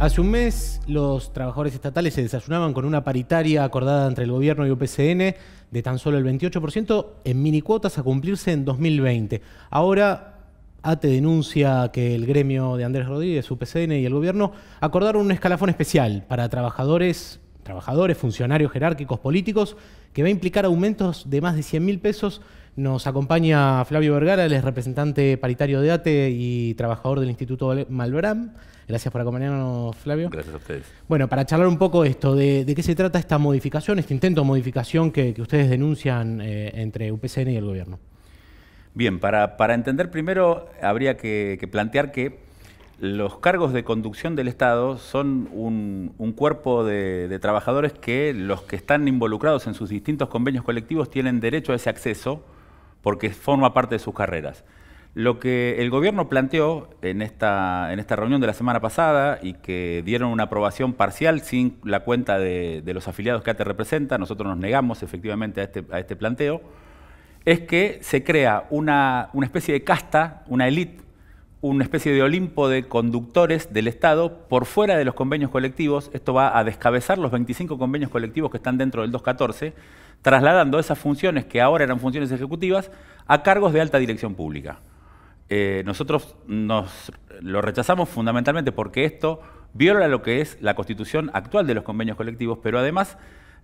Hace un mes, los trabajadores estatales se desayunaban con una paritaria acordada entre el gobierno y UPCN de tan solo el 28% en minicuotas a cumplirse en 2020. Ahora, ATE denuncia que el gremio de Andrés Rodríguez, UPCN y el gobierno acordaron un escalafón especial para trabajadores, trabajadores, funcionarios jerárquicos, políticos, que va a implicar aumentos de más de 100 mil pesos nos acompaña Flavio Vergara, el es representante paritario de ATE y trabajador del Instituto Malbram. Gracias por acompañarnos, Flavio. Gracias a ustedes. Bueno, para charlar un poco esto, de, qué se trata esta modificación, este intento de modificación que, ustedes denuncian eh, entre UPCN y el gobierno. Bien, para, para entender primero habría que, plantear que los cargos de conducción del Estado son un, cuerpo de trabajadores que los que están involucrados en sus distintos convenios colectivos tienen derecho a ese acceso porque forma parte de sus carreras. Lo que el gobierno planteó en esta, en esta reunión de la semana pasada y que dieron una aprobación parcial sin la cuenta de, los afiliados que ATE representa, nosotros nos negamos efectivamente este, a este, planteo, es que se crea una, una especie de casta, una élite una especie de Olimpo de conductores del Estado por fuera de los convenios colectivos. Esto va a descabezar los 25 convenios colectivos que están dentro del 214, trasladando esas funciones que ahora eran funciones ejecutivas a cargos de alta dirección pública. Eh, nosotros nos lo rechazamos fundamentalmente porque esto viola lo que es la constitución actual de los convenios colectivos, pero además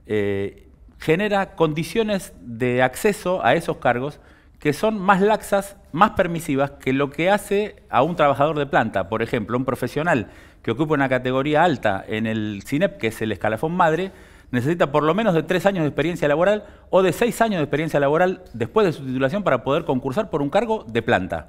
eh, genera condiciones de acceso a esos cargos que son más laxas, más permisivas que lo que hace a un trabajador de planta. Por ejemplo, un profesional que ocupa una categoría alta en el CINEP, que es el escalafón madre, necesita por lo menos de tres años de experiencia laboral o de seis años de experiencia laboral después de su titulación para poder concursar por un cargo de planta.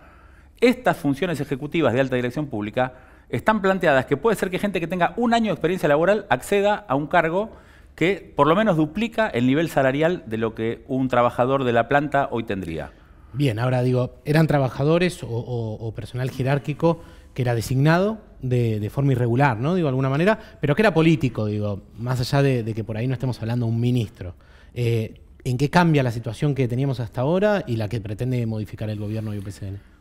Estas funciones ejecutivas de alta dirección pública están planteadas que puede ser que gente que tenga un año de experiencia laboral acceda a un cargo que por lo menos duplica el nivel salarial de lo que un trabajador de la planta hoy tendría. Bien, ahora digo, ¿eran trabajadores o, personal jerárquico que era designado de, forma irregular, ¿no? Digo, de alguna manera, pero que era político, digo, más allá de, que por ahí no estemos hablando de un ministro. Eh, ¿En qué cambia la situación que teníamos hasta ahora y la que pretende modificar el gobierno y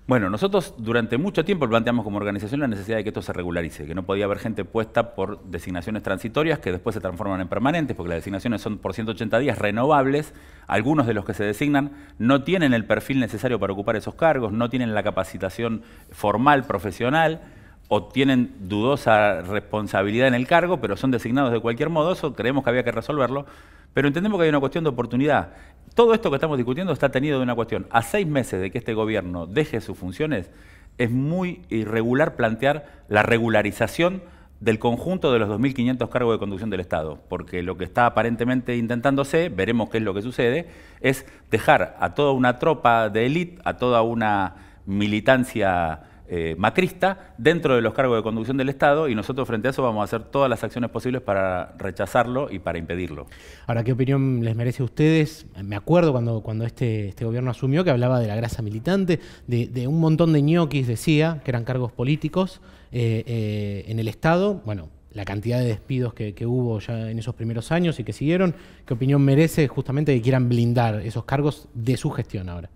bueno, nosotros durante mucho tiempo planteamos como organización la necesidad de que esto se regularice, que no podía haber gente puesta por designaciones transitorias que después se transforman en permanentes, porque las designaciones son por 180 días renovables, algunos de los que se designan no tienen el perfil necesario para ocupar esos cargos, no tienen la capacitación formal, profesional, o tienen dudosa responsabilidad en el cargo, pero son designados de cualquier modo, eso creemos que había que resolverlo, pero entendemos que hay una cuestión de oportunidad. Todo esto que estamos discutiendo está tenido de una cuestión. A seis meses de que este gobierno deje sus funciones, es muy irregular plantear la regularización del conjunto de los 2.500 cargos de conducción del Estado, porque lo que está aparentemente intentándose, veremos qué es lo que sucede, es dejar a toda una tropa de élite, a toda una militancia eh, macrista dentro de los cargos de conducción del Estado y nosotros frente a eso vamos a hacer todas las acciones posibles para rechazarlo y para impedirlo. Ahora, ¿qué opinión les merece a ustedes? Me acuerdo cuando, cuando este, este gobierno asumió que hablaba de la grasa militante, de, un montón de ñoquis, decía, que eran cargos políticos eh, eh, en el Estado. Bueno, la cantidad de despidos que, hubo ya en esos primeros años y que siguieron, ¿qué opinión merece justamente que quieran blindar esos cargos de su gestión ahora?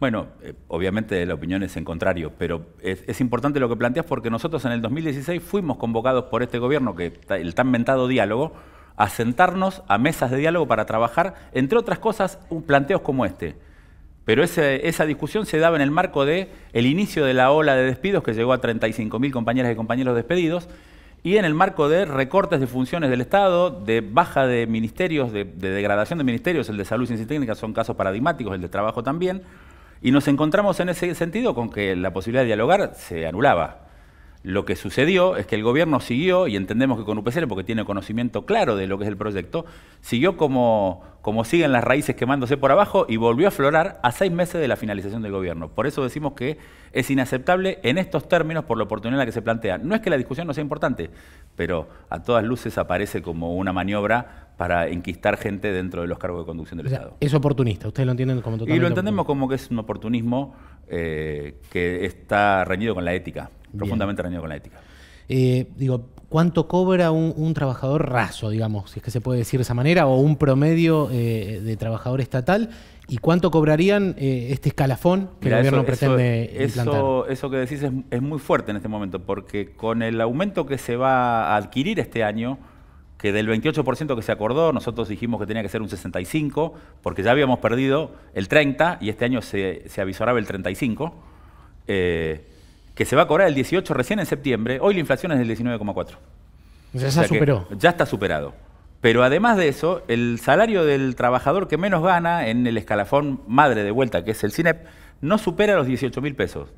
Bueno, eh, obviamente la opinión es en contrario, pero es, importante lo que planteas porque nosotros en el 2016 fuimos convocados por este gobierno, que el tan mentado diálogo, a sentarnos a mesas de diálogo para trabajar, entre otras cosas, un, planteos como este. Pero esa discusión se daba en el marco de el inicio de la ola de despidos que llegó a 35.000 compañeras y compañeros despedidos y en el marco de recortes de funciones del Estado, de baja de ministerios, de, degradación de ministerios, el de salud, ciencia y técnica son casos paradigmáticos, el de trabajo también. Y nos encontramos en ese sentido con que la posibilidad de dialogar se anulaba. Lo que sucedió es que el gobierno siguió, y entendemos que con UPCL, porque tiene conocimiento claro de lo que es el proyecto, siguió como, como siguen las raíces quemándose por abajo y volvió a aflorar a seis meses de la finalización del gobierno. Por eso decimos que es inaceptable en estos términos por la oportunidad en la que se plantea. No es que la discusión no sea importante, pero a todas luces aparece como una maniobra para enquistar gente dentro de los cargos de conducción del Estado. Es oportunista, ustedes lo entienden como totalmente. Y lo entendemos como que es un oportunismo eh, que está reñido con la ética, profundamente reñido con la ética. Eh, digo, ¿cuánto cobra un, trabajador raso, digamos, si es que se puede decir de esa manera, o un promedio eh, de trabajador estatal? ¿Y cuánto cobrarían este escalafón que el gobierno pretende eso, Eso, que decís es muy fuerte en este momento, porque con el aumento que se va a adquirir este año, que del 28% que se acordó, nosotros dijimos que tenía que ser un 65%, porque ya habíamos perdido el 30% y este año se, se avisoraba el 35%, eh, que se va a cobrar el 18% recién en septiembre, hoy la inflación es del 19,4%. Ya superó. Ya está superado. Pero además de eso, el salario del trabajador que menos gana en el escalafón madre de vuelta, que es el CINEP, no supera los 18 mil pesos.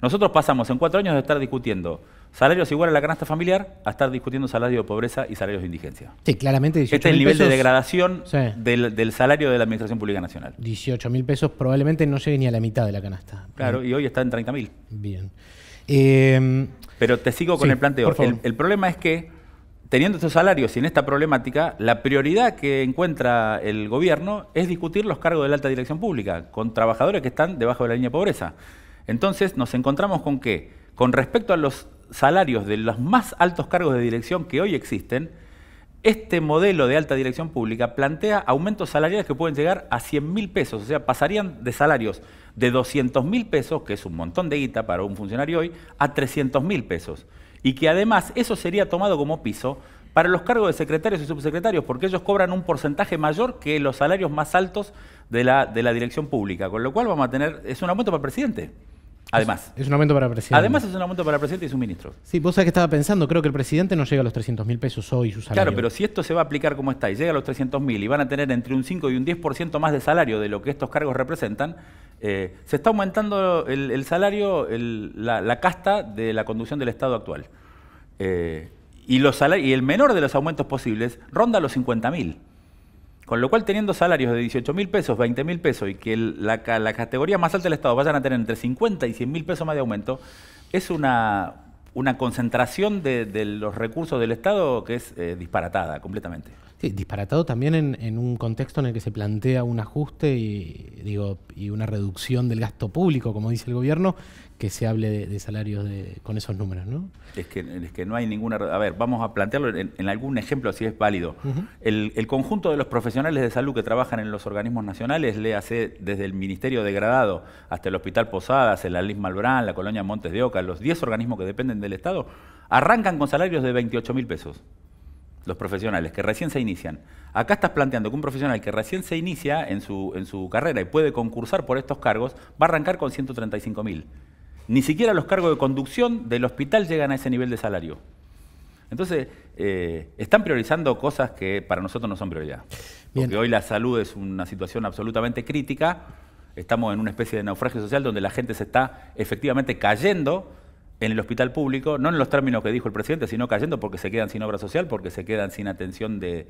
Nosotros pasamos en cuatro años de estar discutiendo salarios igual a la canasta familiar a estar discutiendo salario de pobreza y salarios de indigencia. Sí, claramente. 18 este es el nivel de degradación del, salario de la Administración Pública Nacional. 18 mil pesos probablemente no llegue ni a la mitad de la canasta. Claro, y hoy está en 30 mil. Bien. Em, Pero te sigo con el planteo. El, el, problema es que, teniendo estos salarios y en esta problemática, la prioridad que encuentra el gobierno es discutir los cargos de la alta dirección pública con trabajadores que están debajo de la línea de pobreza. Entonces nos encontramos con que, con respecto a los salarios de los más altos cargos de dirección que hoy existen, este modelo de alta dirección pública plantea aumentos salariales que pueden llegar a 100 mil pesos, o sea, pasarían de salarios de 200 mil pesos, que es un montón de guita para un funcionario hoy, a 300 mil pesos. Y que además eso sería tomado como piso para los cargos de secretarios y subsecretarios, porque ellos cobran un porcentaje mayor que los salarios más altos de la, de la dirección pública, con lo cual vamos a tener, es un aumento para el presidente. Además. Es un aumento para presidente. Además es un aumento para presidente y su ministro. Sí, vos sabés que estaba pensando, creo que el presidente no llega a los 300 mil pesos hoy su salario. Claro, pero si esto se va a aplicar como está y llega a los 300 mil y van a tener entre un 5 y un 10% más de salario de lo que estos cargos representan, eh, se está aumentando el, salario, la, casta de la conducción del Estado actual. Eh, y, los y el menor de los aumentos posibles ronda los 50 mil. Con lo cual, teniendo salarios de 18 mil pesos, 20 mil pesos y que la, categoría más alta del Estado vayan a tener entre 50 y 100 mil pesos más de aumento, es una, una concentración de, los recursos del Estado que es eh, disparatada completamente. Sí, disparatado también en, un contexto en el que se plantea un ajuste y, digo, y una reducción del gasto público, como dice el gobierno, que se hable de, salarios de, con esos números, ¿no? Es que, es que no hay ninguna... A ver, vamos a plantearlo en, algún ejemplo, si es válido. el, conjunto de los profesionales de salud que trabajan en los organismos nacionales, le hace desde el Ministerio de Gradado hasta el Hospital Posadas, el Alis Malbrán, la Colonia Montes de Oca, los 10 organismos que dependen del Estado, arrancan con salarios de 28 mil pesos los profesionales que recién se inician. Acá estás planteando que un profesional que recién se inicia en su, en su carrera y puede concursar por estos cargos va a arrancar con 135 mil. Ni siquiera los cargos de conducción del hospital llegan a ese nivel de salario. Entonces, eh, están priorizando cosas que para nosotros no son prioridad. Porque hoy la salud es una situación absolutamente crítica. Estamos en una especie de naufragio social donde la gente se está efectivamente cayendo en el hospital público, no en los términos que dijo el presidente, sino cayendo porque se quedan sin obra social, porque se quedan sin atención de,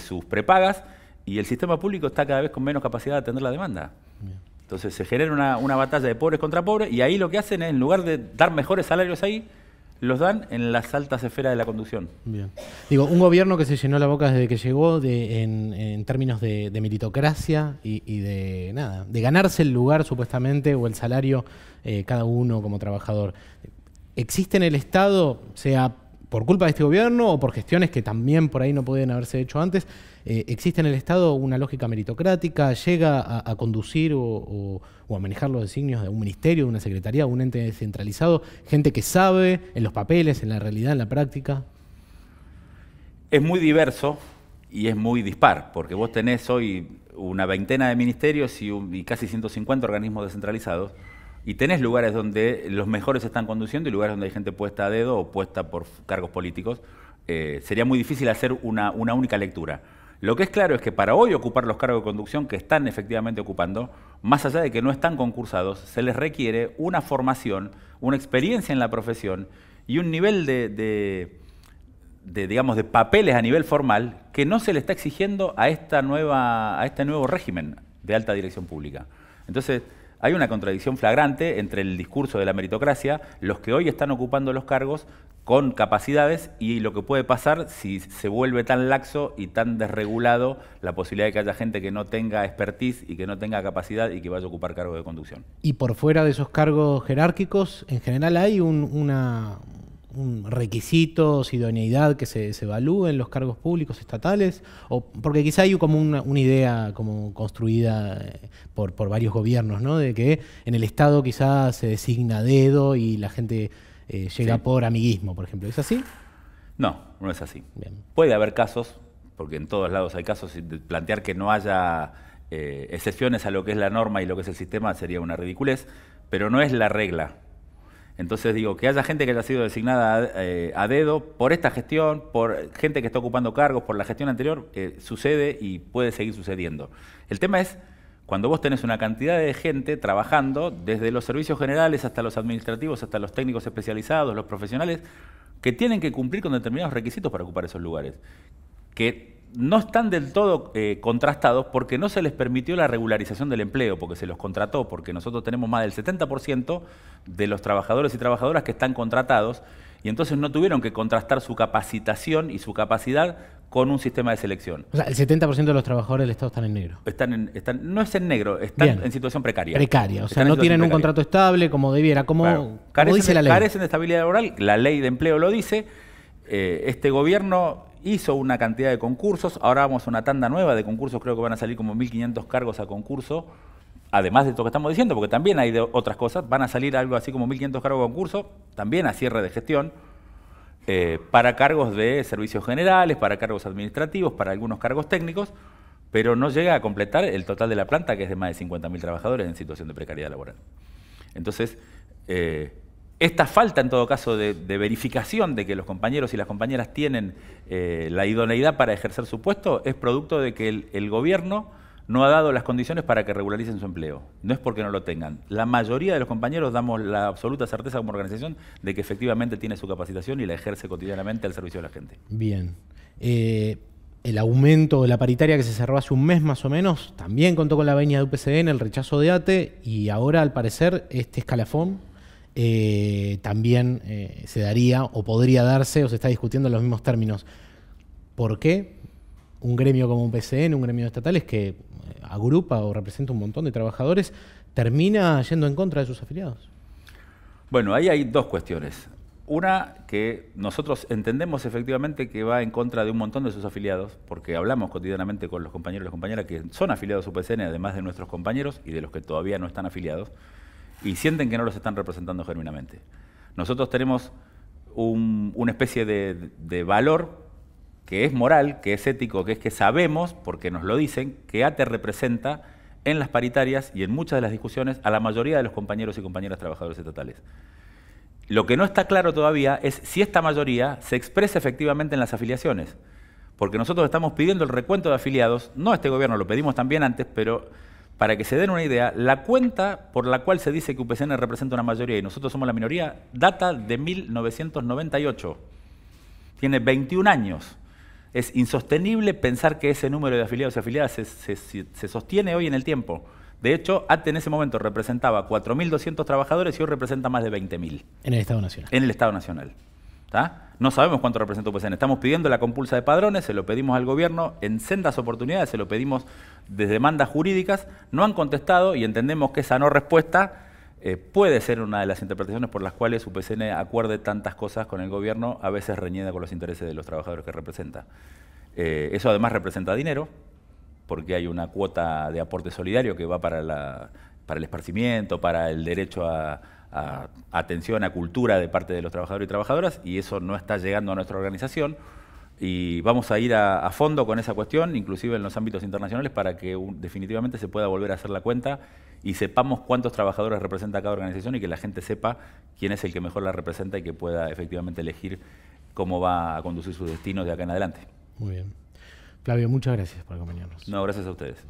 sus prepagas y el sistema público está cada vez con menos capacidad de atender la demanda. Entonces se genera una, batalla de pobres contra pobres y ahí lo que hacen es, en lugar de dar mejores salarios ahí, los dan en las altas esferas de la conducción. Bien. Digo, un gobierno que se llenó la boca desde que llegó en, términos de, meritocracia y, de nada, de ganarse el lugar supuestamente o el salario eh, cada uno como trabajador. ¿Existe en el Estado, sea por culpa de este gobierno o por gestiones que también por ahí no podían haberse hecho antes, eh, existe en el Estado una lógica meritocrática, llega a, conducir o, a manejar los designios de un ministerio, de una secretaría, de un ente descentralizado, gente que sabe en los papeles, en la realidad, en la práctica. Es muy diverso y es muy dispar, porque vos tenés hoy una veintena de ministerios y, y casi 150 organismos descentralizados y tenés lugares donde los mejores están conduciendo y lugares donde hay gente puesta a dedo o puesta por cargos políticos. Eh, sería muy difícil hacer una, única lectura. Lo que es claro es que para hoy ocupar los cargos de conducción que están efectivamente ocupando, más allá de que no están concursados, se les requiere una formación, una experiencia en la profesión y un nivel de, de, digamos, de papeles a nivel formal que no se le está exigiendo a, esta nueva, a este nuevo régimen de alta dirección pública. Entonces, hay una contradicción flagrante entre el discurso de la meritocracia, los que hoy están ocupando los cargos con capacidades y lo que puede pasar si se vuelve tan laxo y tan desregulado la posibilidad de que haya gente que no tenga expertise y que no tenga capacidad y que vaya a ocupar cargos de conducción. Y por fuera de esos cargos jerárquicos, en general hay una, un requisito, idoneidad que se, evalúen los cargos públicos estatales? O, porque quizá hay como una, idea como construida eh, por, varios gobiernos, ¿no? De que en el Estado quizá se designa dedo y la gente eh, llega por amiguismo, por ejemplo. ¿Es así? No, no es así. Puede haber casos, porque en todos lados hay casos, y plantear que no haya eh, excepciones a lo que es la norma y lo que es el sistema sería una ridiculez, pero no es la regla entonces digo, que haya gente que haya sido designada eh, a, dedo por esta gestión, por gente que está ocupando cargos, por la gestión anterior, eh, sucede y puede seguir sucediendo. El tema es cuando vos tenés una cantidad de gente trabajando, desde los servicios generales hasta los administrativos, hasta los técnicos especializados, los profesionales, que tienen que cumplir con determinados requisitos para ocupar esos lugares. Que no están del todo eh, contrastados porque no se les permitió la regularización del empleo, porque se los contrató, porque nosotros tenemos más del 70% de los trabajadores y trabajadoras que están contratados y entonces no tuvieron que contrastar su capacitación y su capacidad con un sistema de selección. O sea, el 70% de los trabajadores del Estado están en negro. Están, están no es en negro, están en situación precaria. Precaria, o sea, no tienen un contrato estable como debiera, como, carecen, dice la ley. Carecen de estabilidad laboral, la ley de empleo lo dice, eh, este gobierno hizo una cantidad de concursos, ahora vamos a una tanda nueva de concursos, creo que van a salir como 1.500 cargos a concurso, además de esto que estamos diciendo, porque también hay otras cosas, van a salir algo así como 1.500 cargos a concurso, también a cierre de gestión, eh, para cargos de servicios generales, para cargos administrativos, para algunos cargos técnicos, pero no llega a completar el total de la planta, que es de más de 50.000 trabajadores en situación de precariedad laboral. Entonces, eh, esta falta, en todo caso, de, verificación de que los compañeros y las compañeras tienen eh, la idoneidad para ejercer su puesto es producto de que el, gobierno no ha dado las condiciones para que regularicen su empleo. No es porque no lo tengan. La mayoría de los compañeros damos la absoluta certeza como organización de que efectivamente tiene su capacitación y la ejerce cotidianamente al servicio de la gente. Bien. Eh, el aumento de la paritaria que se cerró hace un mes más o menos también contó con la venia de UPCN, el rechazo de ATE y ahora al parecer este escalafón eh, también eh, se daría o podría darse o se está discutiendo en los mismos términos. ¿Por qué un gremio como un PCN, un gremio estatal, es que eh, agrupa o representa un montón de trabajadores, termina yendo en contra de sus afiliados? Bueno, ahí hay dos cuestiones. Una que nosotros entendemos efectivamente que va en contra de un montón de sus afiliados, porque hablamos cotidianamente con los compañeros y las compañeras que son afiliados a UPCN, además de nuestros compañeros y de los que todavía no están afiliados y sienten que no los están representando genuinamente. Nosotros tenemos una especie de, valor que es moral, que es ético, que es que sabemos, porque nos lo dicen, que ATE representa en las paritarias y en muchas de las discusiones a la mayoría de los compañeros y compañeras trabajadores estatales. Lo que no está claro todavía es si esta mayoría se expresa efectivamente en las afiliaciones, porque nosotros estamos pidiendo el recuento de afiliados, no este gobierno, lo pedimos también antes, pero para que se den una idea, la cuenta por la cual se dice que UPCN representa una mayoría y nosotros somos la minoría data de 1998. Tiene 21 años. Es insostenible pensar que ese número de afiliados y afiliadas se, sostiene hoy en el tiempo. De hecho, ATE en ese momento representaba 4.200 trabajadores y hoy representa más de 20.000. En el Estado Nacional. En el Estado Nacional. No sabemos cuánto representa UPCN. Estamos pidiendo la compulsa de padrones, se lo pedimos al gobierno en sendas oportunidades, se lo pedimos desde demandas jurídicas, no han contestado y entendemos que esa no respuesta eh, puede ser una de las interpretaciones por las cuales UPCN acuerde tantas cosas con el gobierno, a veces reñida con los intereses de los trabajadores que representa. Eh, eso además representa dinero, porque hay una cuota de aporte solidario que va para el esparcimiento, para el derecho a, a atención, a cultura de parte de los trabajadores y trabajadoras, y eso no está llegando a nuestra organización. Y vamos a ir a, fondo con esa cuestión, inclusive en los ámbitos internacionales, para que definitivamente se pueda volver a hacer la cuenta y sepamos cuántos trabajadores representa cada organización y que la gente sepa quién es el que mejor la representa y que pueda efectivamente elegir cómo va a conducir su destino de acá en adelante. Muy bien. Flavio, muchas gracias por acompañarnos. No, gracias a ustedes.